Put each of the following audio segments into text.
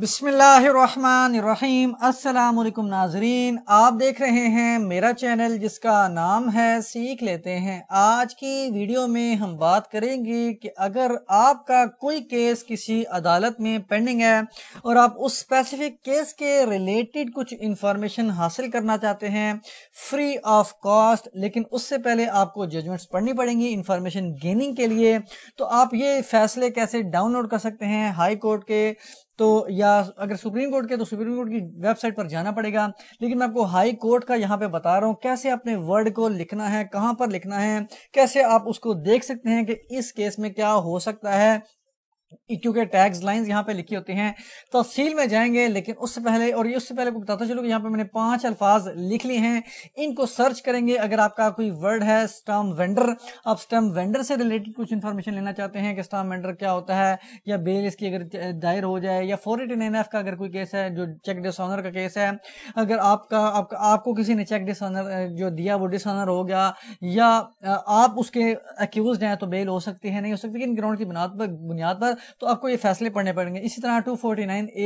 बिसमीम असलकुम नाजरीन आप देख रहे हैं मेरा चैनल जिसका नाम है सीख लेते हैं आज की वीडियो में हम बात करेंगे कि अगर आपका कोई केस किसी अदालत में पेंडिंग है और आप उस स्पेसिफिक केस के रिलेटेड कुछ इंफॉर्मेशन हासिल करना चाहते हैं फ्री ऑफ कॉस्ट लेकिन उससे पहले आपको जजमेंट्स पढ़नी पड़ेंगी इन्फॉर्मेशन गेनिंग के लिए तो आप ये फैसले कैसे डाउनलोड कर सकते हैं हाई कोर्ट के तो या अगर सुप्रीम कोर्ट के तो सुप्रीम कोर्ट की वेबसाइट पर जाना पड़ेगा लेकिन मैं आपको हाई कोर्ट का यहाँ पे बता रहा हूँ कैसे अपने वर्ड को लिखना है कहाँ पर लिखना है कैसे आप उसको देख सकते हैं कि इस केस में क्या हो सकता है क्योंकि टैक्स लाइंस यहाँ पे लिखी होती हैं तो सील में जाएंगे लेकिन उससे पहले और ये उससे पहले को बताता चलो कि यहाँ पे मैंने पांच अल्फाज लिख लिए हैं इनको सर्च करेंगे अगर आपका कोई वर्ड है स्टम वेंडर आप स्टम वेंडर से रिलेटेड कुछ इन्फॉर्मेशन लेना चाहते हैं कि स्टम वेंडर क्या होता है या बेल इसकी अगर दायर हो जाए या फोर का अगर कोई केस है जो चेक डिसऑनर का केस है अगर आपका आप, आपको किसी ने चेक डिसऑनर जो दिया वो डिसऑनर हो गया या आप उसके अक्यूज हैं तो बेल हो सकती है नहीं हो सकती लेकिन ग्राउंड की बुनियाद पर तो आपको ये फैसले पढ़ने पड़ेंगे इसी तरह टू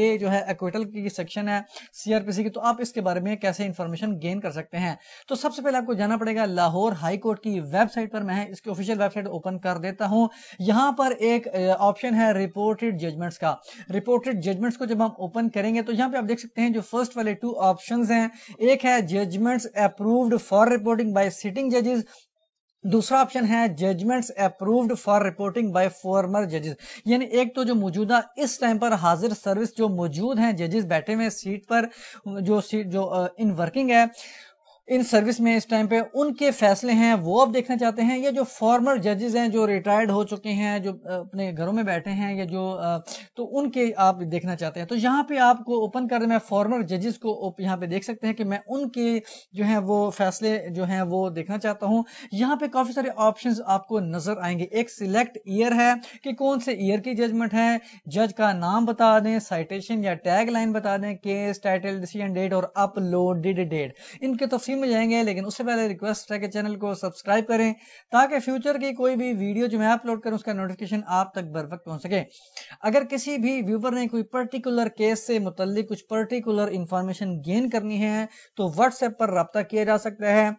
ए जो है एक्विटल की सेक्शन है सीआरपीसी की तो आप इसके बारे में कैसे इन्फॉर्मेशन गेन कर सकते हैं तो सबसे पहले आपको जाना पड़ेगा लाहौर हाईकोर्ट की वेबसाइट पर मैं इसकी ऑफिशियल वेबसाइट ओपन कर देता हूं यहां पर एक ऑप्शन है रिपोर्टेड जजमेंट्स का रिपोर्टेड जजमेंट्स को जब हम ओपन करेंगे तो यहाँ पर आप देख सकते हैं जो फर्स्ट वाले टू ऑप्शन हैं एक है judgements approved for reporting by sitting जजेस दूसरा ऑप्शन है judgements approved for reporting by former जजेस यानी एक तो जो मौजूदा इस टाइम पर हाजिर सर्विस जो मौजूद हैं जजेस बैठे हुए सीट पर जो सीट जो इन वर्किंग है इन सर्विस में इस टाइम पे उनके फैसले हैं वो आप देखना चाहते हैं या जो फॉर्मर जजेस हैं जो रिटायर्ड हो चुके हैं जो अपने घरों में बैठे हैं या जो तो उनके आप देखना चाहते हैं तो यहाँ पे आपको ओपन कर मैं फॉर्मर जजेस को यहाँ पे देख सकते हैं कि मैं उनके जो है वो फैसले जो है वो देखना चाहता हूँ यहाँ पे काफी सारे ऑप्शन आपको नजर आएंगे एक सिलेक्ट ईयर है कि कौन से ईयर की जजमेंट है जज का नाम बता दें साइटेशन या टैग लाइन बता दें केस टाइटल डिसीजन डेट और अपलोडेड डेट इनके तफी स्क्रीन में जाएंगे लेकिन उससे पहले रिक्वेस्ट है कि चैनल को सब्सक्राइब करें ताकि फ्यूचर की कोई भी वीडियो जो मैं अपलोड करूं उसका नोटिफिकेशन आप तक बर वक्त पहुंच सके अगर किसी भी व्यूवर ने कोई पर्टिकुलर केस से मुतल कुछ पर्टिकुलर इंफॉर्मेशन गेन करनी है तो व्हाट्सएप पर रबता किया जा सकता है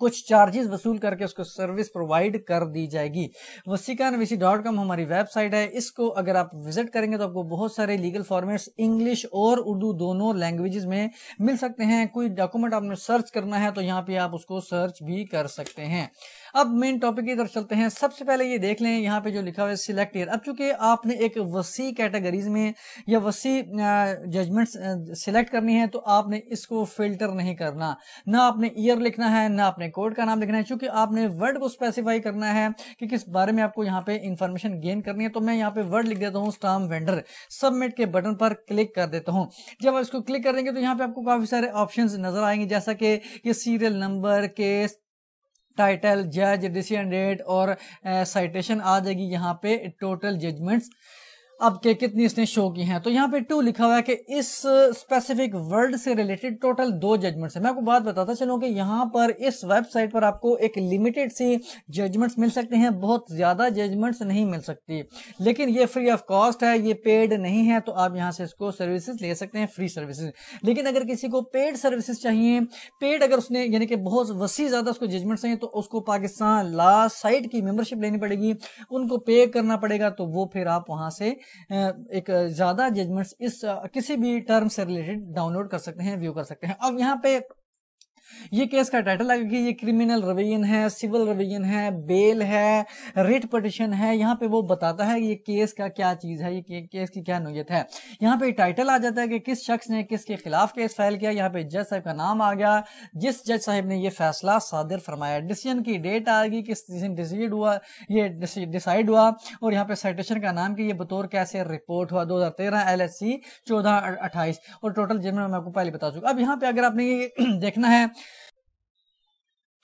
कुछ चार्जेस वसूल करके उसको सर्विस प्रोवाइड कर दी जाएगी वसीकान विशी डॉट कॉम हमारी वेबसाइट है इसको अगर आप विजिट करेंगे तो आपको बहुत सारे लीगल फॉर्मेट्स इंग्लिश और उर्दू दोनों लैंग्वेजेस में मिल सकते हैं कोई डॉक्यूमेंट आपने सर्च करना है तो यहाँ पे आप उसको सर्च भी कर सकते हैं अब मेन टॉपिक की तरफ चलते हैं सबसे पहले ये देख लें यहाँ पे जो लिखा हुआ है सिलेक्ट ईयर अब चूंकि आपने एक वसी कैटेगरीज में या वसी जजमेंट्स सिलेक्ट करनी है तो आपने इसको फिल्टर नहीं करना ना आपने ईयर लिखना है ना आपने कोड का नाम लिखना है चूंकि आपने वर्ड को स्पेसिफाई करना है कि किस बारे में आपको यहाँ पे इंफॉर्मेशन गेन करनी है तो मैं यहाँ पे वर्ड लिख देता हूँ स्टाम वेंडर सबमिट के बटन पर क्लिक कर देता हूँ जब आप इसको क्लिक करेंगे तो यहाँ पे आपको काफी सारे ऑप्शन नजर आएंगे जैसा कि ये सीरियल नंबर केस टाइटल जज डिसीजन डेट और साइटेशन eh, आ जाएगी यहाँ पे टोटल जजमेंट्स अब के कितनी इसने शो की हैं तो यहाँ पे टू लिखा हुआ है कि इस स्पेसिफिक वर्ड से रिलेटेड टोटल दो जजमेंट्स है मैं आपको बात बताता चलूँ कि यहाँ पर इस वेबसाइट पर आपको एक लिमिटेड सी जजमेंट्स मिल सकते हैं बहुत ज़्यादा जजमेंट्स नहीं मिल सकती लेकिन ये फ्री ऑफ कॉस्ट है ये पेड नहीं है तो आप यहाँ से इसको सर्विसेज ले सकते हैं फ्री सर्विसेज लेकिन अगर किसी को पेड सर्विसेज चाहिए पेड अगर उसने यानी कि बहुत वसी ज़्यादा उसको जजमेंट चाहिए तो उसको पाकिस्तान ला साइट की मेम्बरशिप लेनी पड़ेगी उनको पे करना पड़ेगा तो वो फिर आप वहाँ से एक ज्यादा जजमेंट्स इस किसी भी टर्म से रिलेटेड डाउनलोड कर सकते हैं व्यू कर सकते हैं अब यहाँ पे ये केस का टाइटल आ कि ये क्रिमिनल रवैयन है सिविल रवैयन है बेल है रिट पटिशन है यहाँ पे वो बताता है ये केस का क्या चीज है ये केस की क्या नोयत है यहाँ पे टाइटल आ जाता है कि किस शख्स ने किसके खिलाफ केस फाइल किया यहाँ पे जज साहब का नाम आ गया जिस जज साहब ने यह फैसला सादिर फरमाया डिसीजन की डेट आ गई किस डिसीड हुआ ये डिसाइड हुआ और यहाँ पे साइटेशन का नाम कि ये बतौर कैसे रिपोर्ट हुआ एस सी चौदह अट्ठाईस और टोटल जिनमें मैं आपको पहले बता चुका अब यहाँ पे अगर आपने ये देखना है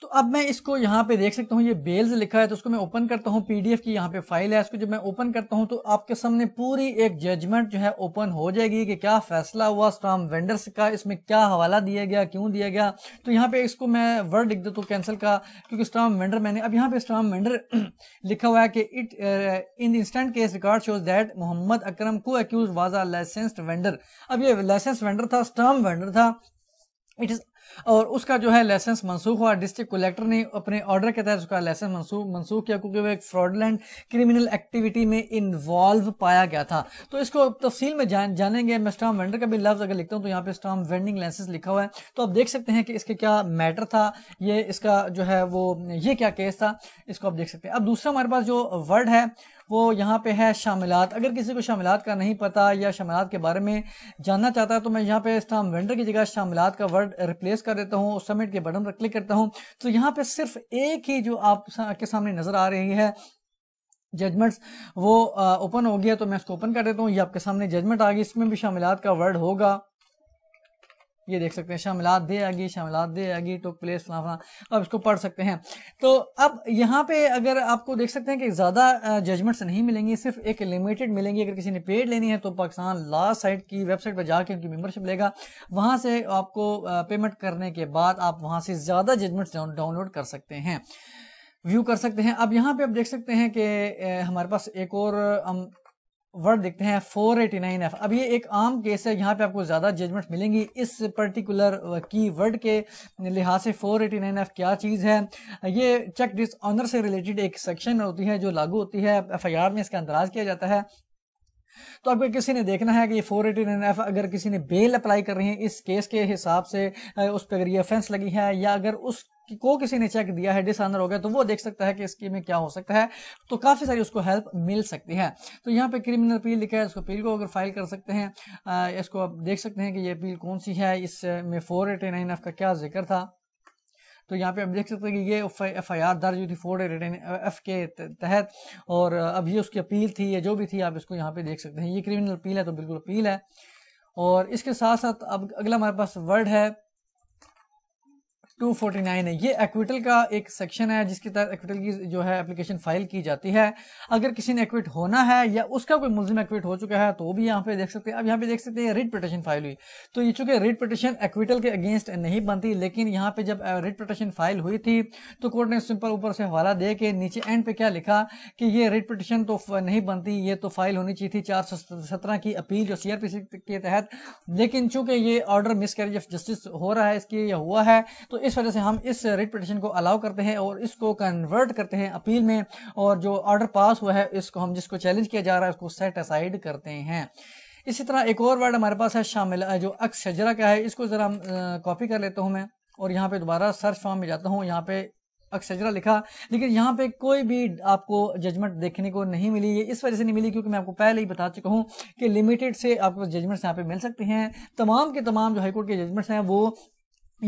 तो अब मैं इसको यहाँ पे देख सकता हूँ ये बेल्स लिखा है तो उसको मैं ओपन करता हूँ पीडीएफ की यहाँ पे फाइल है इसको जब मैं ओपन करता हूँ तो आपके सामने पूरी एक जजमेंट जो है ओपन हो जाएगी कि क्या फैसला हुआ स्टाम वेंडर्स का इसमें क्या हवाला दिया गया क्यों दिया गया तो यहाँ पे इसको मैं वर्ड लिख देता हूँ कैंसिल का क्योंकि स्टाम वेंडर मैंने अब यहाँ पे स्टाम वेंडर लिखा हुआ है कि it in instant case record shows that Mohammad Akram को accused was a licensed vendor अब ये लाइसेंस वेंडर था स्टाम वेंडर था इट इज और उसका जो है लाइसेंस मनसूख हुआ डिस्ट्रिक्ट कलेक्टर ने अपने ऑर्डर के तहत उसका लाइसेंस मनसूख मनसूख किया क्योंकि वह एक फ्रॉडलैंड क्रिमिनल एक्टिविटी में इन्वॉल्व पाया गया था तो इसको तफसील में जान, जानेंगे मैं स्टाम वेंडर का भी लफ्ज अगर लिखता हूँ तो यहाँ पे स्टाम वेंडिंग लाइसेंस लिखा हुआ है तो आप देख सकते हैं कि इसके क्या मैटर था ये इसका जो है वो ये क्या केस था इसको आप देख सकते हैं अब दूसरा हमारे पास जो वर्ड है वो यहाँ पे है शामिलात अगर किसी को शामिलात का नहीं पता या शामिलात के बारे में जानना चाहता है तो मैं यहाँ पे इस्लाम वेंडर की जगह शामिलात का वर्ड रिप्लेस कर देता हूँ सबमिट के बटन पर क्लिक करता हूँ तो यहाँ पे सिर्फ एक ही जो आप के सामने नजर आ रही है जजमेंट्स वो ओपन हो गया तो मैं इसको ओपन कर देता हूँ ये आपके सामने जजमेंट आ गई इसमें भी शामिलात का वर्ड होगा ये देख सकते हैं शामिलात दे आगी शामिलात दे आगी टुक प्लेस फला फला अब इसको पढ़ सकते हैं तो अब यहाँ पे अगर आपको देख सकते हैं कि ज़्यादा जजमेंट्स नहीं मिलेंगी सिर्फ एक लिमिटेड मिलेंगी अगर किसी ने पेड लेनी है तो पाकिस्तान लास्ट साइट की वेबसाइट पर जाके उनकी मेम्बरशिप लेगा वहाँ से आपको पेमेंट करने के बाद आप वहाँ से ज़्यादा जजमेंट्स डाउनलोड कर सकते हैं व्यू कर सकते हैं अब यहाँ पे आप देख सकते हैं कि हमारे पास एक और हम वर्ड देखते हैं 489 एफ अब ये एक आम केस है यहाँ पे आपको ज़्यादा जजमेंट मिलेंगी इस पर्टिकुलर की वर्ड के लिहाज से 489 एफ क्या चीज़ है ये चेक डिस ऑनर से रिलेटेड एक सेक्शन होती है जो लागू होती है एफ में इसका अंदराज किया जाता है तो आपको किसी ने देखना है कि ये फोर एटी नाइन एफ अगर किसी ने बेल अप्लाई कर रही है इस केस के हिसाब से उस पर अगर ये ऑफेंस लगी है या अगर उस कि को किसी ने चेक दिया है डिसऑनर हो गया तो वो देख सकता है कि इसके में क्या हो सकता है तो काफ़ी सारी उसको हेल्प मिल सकती है तो यहाँ पे क्रिमिनल अपील लिखा है इसको अपील को अगर फाइल कर सकते हैं आ, इसको आप देख सकते हैं कि ये अपील कौन सी है इस में फोर एट नाइन एफ का क्या जिक्र था तो यहाँ पे हम देख सकते हैं कि ये एफ आई आर दर्ज हुई थी फोर एट एफ के तहत और अब ये उसकी अपील थी या जो भी थी आप इसको यहाँ पे देख सकते हैं ये क्रिमिनल अपील है तो बिल्कुल अपील है और इसके साथ साथ अब अगला हमारे पास वर्ड है 249 है ये एक्विटल का एक सेक्शन है जिसके तहत एक्विटल की जो है एप्लीकेशन फाइल की जाती है अगर किसी ने एक्विट होना है या उसका कोई मुलिम एक्विट हो चुका है तो भी यहाँ पे देख सकते हैं अब यहाँ पे देख सकते हैं रिट प्रोटेशन फाइल हुई तो ये चूंकि रिट प्रोटेशन एक्विटल के अगेंस्ट नहीं बनती लेकिन यहाँ पे जब रिट प्रोटेशन फाइल हुई थी तो कोर्ट ने सिंपल ऊपर से हवाला दे के नीचे एंड पे क्या लिखा कि ये रिट प्रोटेशन तो नहीं बनती ये तो फाइल होनी चाहिए थी चार की अपील जो सी के तहत लेकिन चूंकि ये ऑर्डर मिसकैरेज ऑफ जस्टिस हो रहा है इसके हुआ है तो इस वजह से हम इस रिट पटिशन को अलाउ करते हैं और इसको कन्वर्ट करते हैं अपील में और जो ऑर्डर पास हुआ है इसको हम जिसको चैलेंज किया जा रहा है उसको सेट असाइड करते हैं इसी तरह एक और वर्ड हमारे पास है शामिल जो अक्स शजरा का है इसको ज़रा हम कॉपी कर लेता हूँ मैं और यहाँ पे दोबारा सर्च फॉर्म में जाता हूँ यहाँ पे अक्सजरा लिखा लेकिन यहाँ पे कोई भी आपको जजमेंट देखने को नहीं मिली ये इस वजह से नहीं मिली क्योंकि मैं आपको पहले ही बता चुका हूँ कि लिमिटेड से आपको जजमेंट्स यहाँ पे मिल सकते हैं तमाम के तमाम जो हाईकोर्ट के जजमेंट्स हैं वो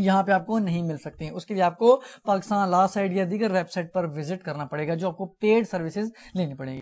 यहाँ पे आपको नहीं मिल सकते हैं उसके लिए आपको पाकिस्तान लास्ट साइड या दीगर वेबसाइट पर विजिट करना पड़ेगा जो आपको पेड सर्विसेज लेनी पड़ेगी